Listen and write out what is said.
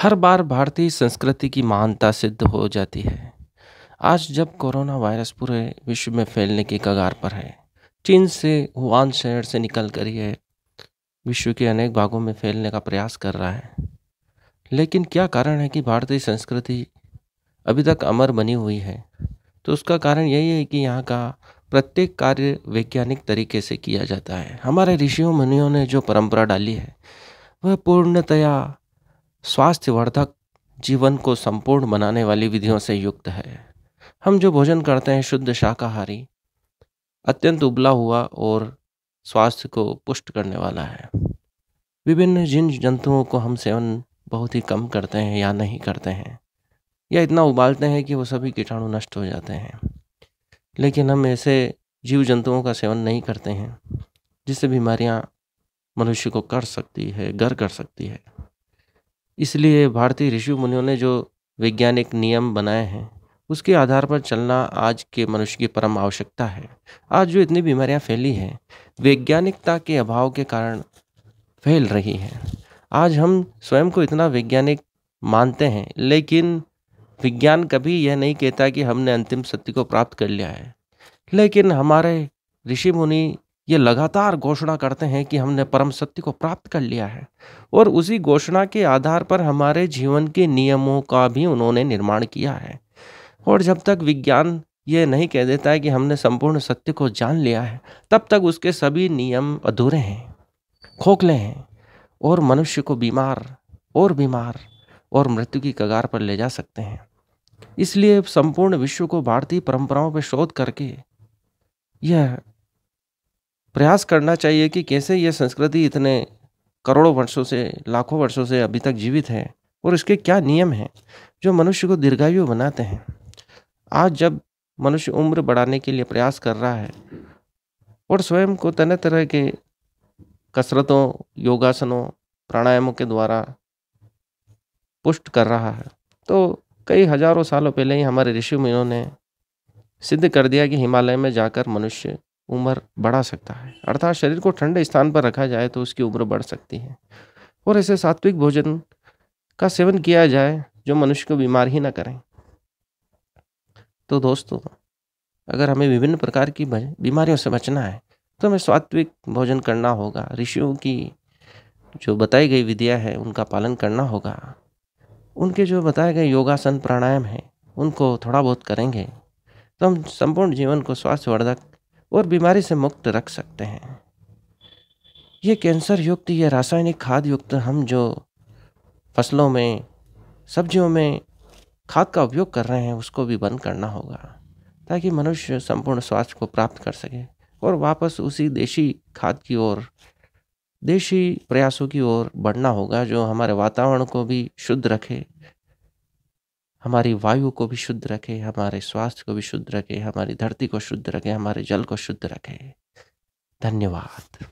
हर बार भारतीय संस्कृति की महानता सिद्ध हो जाती है आज जब कोरोना वायरस पूरे विश्व में फैलने के कगार पर है चीन से हुआन शहर से निकल कर यह विश्व के अनेक भागों में फैलने का प्रयास कर रहा है लेकिन क्या कारण है कि भारतीय संस्कृति अभी तक अमर बनी हुई है तो उसका कारण यही है कि यहाँ का प्रत्येक कार्य वैज्ञानिक तरीके से किया जाता है हमारे ऋषियों मुनियों ने जो परंपरा डाली है वह पूर्णतया स्वास्थ्यवर्धक जीवन को संपूर्ण बनाने वाली विधियों से युक्त है हम जो भोजन करते हैं शुद्ध शाकाहारी अत्यंत उबला हुआ और स्वास्थ्य को पुष्ट करने वाला है विभिन्न जिन जंतुओं को हम सेवन बहुत ही कम करते हैं या नहीं करते हैं या इतना उबालते हैं कि वो सभी कीटाणु नष्ट हो जाते हैं लेकिन हम ऐसे जीव जंतुओं का सेवन नहीं करते हैं जिससे बीमारियां मनुष्य को कर सकती है घर कर सकती है इसलिए भारतीय ऋषि मुनियों ने जो वैज्ञानिक नियम बनाए हैं उसके आधार पर चलना आज के मनुष्य की परम आवश्यकता है आज जो इतनी बीमारियां फैली हैं वैज्ञानिकता के अभाव के कारण फैल रही हैं आज हम स्वयं को इतना वैज्ञानिक मानते हैं लेकिन विज्ञान कभी यह नहीं कहता कि हमने अंतिम सत्य को प्राप्त कर लिया है लेकिन हमारे ऋषि मुनि ये लगातार घोषणा करते हैं कि हमने परम सत्य को प्राप्त कर लिया है और उसी घोषणा के आधार पर हमारे जीवन के नियमों का भी उन्होंने निर्माण किया है और जब तक विज्ञान ये नहीं कह देता है कि हमने संपूर्ण सत्य को जान लिया है तब तक उसके सभी नियम अधूरे हैं खोखले हैं और मनुष्य को बीमार और बीमार और मृत्यु की कगार पर ले जा सकते हैं इसलिए संपूर्ण विश्व को भारतीय परंपराओं पर शोध करके यह प्रयास करना चाहिए कि कैसे ये संस्कृति इतने करोड़ों वर्षों से लाखों वर्षों से अभी तक जीवित है और इसके क्या नियम हैं जो मनुष्य को दीर्घायु बनाते हैं आज जब मनुष्य उम्र बढ़ाने के लिए प्रयास कर रहा है और स्वयं को तरह तरह के कसरतों योगासनों प्राणायामों के द्वारा पुष्ट कर रहा है तो कई हजारों सालों पहले ही हमारे ऋषि मुनियों ने सिद्ध कर दिया कि हिमालय में जाकर मनुष्य उम्र बढ़ा सकता है अर्थात शरीर को ठंडे स्थान पर रखा जाए तो उसकी उम्र बढ़ सकती है और ऐसे सात्विक भोजन का सेवन किया जाए जो मनुष्य को बीमार ही ना करें तो दोस्तों अगर हमें विभिन्न प्रकार की बीमारियों से बचना है तो हमें सात्विक भोजन करना होगा ऋषियों की जो बताई गई विद्या है उनका पालन करना होगा उनके जो बताए गए योगासन प्राणायाम हैं उनको थोड़ा बहुत करेंगे तो हम संपूर्ण जीवन को स्वास्थ्यवर्धक और बीमारी से मुक्त रख सकते हैं ये कैंसर युक्त या रासायनिक खाद युक्त हम जो फसलों में सब्जियों में खाद का उपयोग कर रहे हैं उसको भी बंद करना होगा ताकि मनुष्य संपूर्ण स्वास्थ्य को प्राप्त कर सके और वापस उसी देशी खाद की ओर देशी प्रयासों की ओर बढ़ना होगा जो हमारे वातावरण को भी शुद्ध रखे हमारी वायु को भी शुद्ध रखे हमारे स्वास्थ्य को भी शुद्ध रखे हमारी धरती को शुद्ध रखे हमारे जल को शुद्ध रखे धन्यवाद